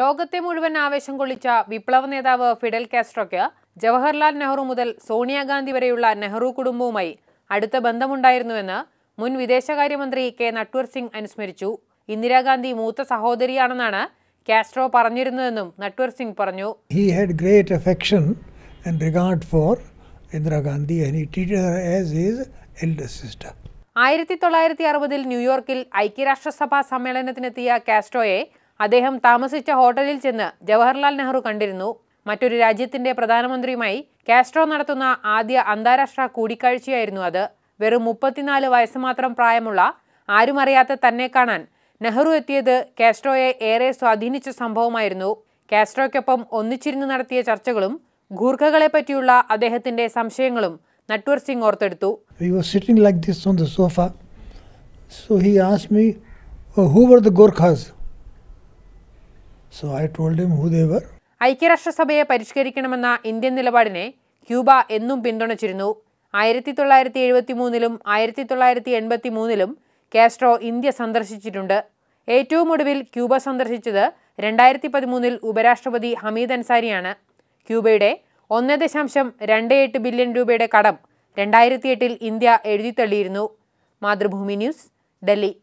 ലോകത്തെ മുഴുവൻ ആവേശം കൊള്ളിച്ച വിപ്ലവ നേതാവ് ഫിഡൽ കാസ്ട്രോയ്ക്ക് ജവഹർലാൽ നെഹ്റു മുതൽ സോണിയാഗാന്ധി വരെയുള്ള നെഹ്റു കുടുംബവുമായി അടുത്ത ബന്ധമുണ്ടായിരുന്നുവെന്ന് മുൻ വിദേശകാര്യമന്ത്രി കെ നട്വർ സിംഗ് അനുസ്മരിച്ചു ഇന്ദിരാഗാന്ധി മൂത്ത സഹോദരിയാണെന്നാണ് കാസ്ട്രോ പറഞ്ഞിരുന്നതെന്നും നട്വർ സിംഗ് പറഞ്ഞു he had great affection and regard four Indira Gandhi ആയിരത്തി തൊള്ളായിരത്തി അറുപതിൽ ന്യൂയോർക്കിൽ ഐക്യരാഷ്ട്രസഭാ സമ്മേളനത്തിനെത്തിയ കാസ്ട്രോയെ അദ്ദേഹം താമസിച്ച ഹോട്ടലിൽ ചെന്ന് ജവഹർലാൽ നെഹ്റു കണ്ടിരുന്നു മറ്റൊരു രാജ്യത്തിന്റെ പ്രധാനമന്ത്രിയുമായി കാസ്ട്രോ നടത്തുന്ന ആദ്യ അന്താരാഷ്ട്ര കൂടിക്കാഴ്ചയായിരുന്നു അത് വെറും മുപ്പത്തിനാല് വയസ്സ് മാത്രം പ്രായമുള്ള ആരുമറിയാത്ത തന്നെ കാണാൻ നെഹ്റു എത്തിയത് കാസ്ട്രോയെ ഏറെ സ്വാധീനിച്ച സംഭവമായിരുന്നു കാസ്ട്രോയ്ക്കൊപ്പം ഒന്നിച്ചിരുന്ന് നടത്തിയ ചർച്ചകളും ഗൂർഖകളെ പറ്റിയുള്ള അദ്ദേഹത്തിന്റെ സംശയങ്ങളും നട്വർ സിംഗ് ഓർത്തെടുത്തു so he me who were the Gorkhas so I told him who they ഐക്യരാഷ്ട്രസഭയെ പരിഷ്കരിക്കണമെന്ന ഇന്ത്യൻ നിലപാടിനെ ക്യൂബ എന്നും പിന്തുണച്ചിരുന്നു ആയിരത്തി തൊള്ളായിരത്തി എഴുപത്തി മൂന്നിലും ആയിരത്തി തൊള്ളായിരത്തി എൺപത്തി മൂന്നിലും കാസ്ട്രോ ഇന്ത്യ സന്ദർശിച്ചിട്ടുണ്ട് ഏറ്റവും ഒടുവിൽ ക്യൂബ സന്ദർശിച്ചത് രണ്ടായിരത്തി പതിമൂന്നിൽ ഉപരാഷ്ട്രപതി ഹമീദ് അൻസാരിയാണ് ക്യൂബയുടെ ഒന്ന് ദശാംശം രണ്ട് എട്ട് ബില്യൺ രൂപയുടെ കടം രണ്ടായിരത്തി എട്ടിൽ ഇന്ത്യ എഴുതിത്തള്ളിയിരുന്നു മാതൃഭൂമി ന്യൂസ് ഡൽഹി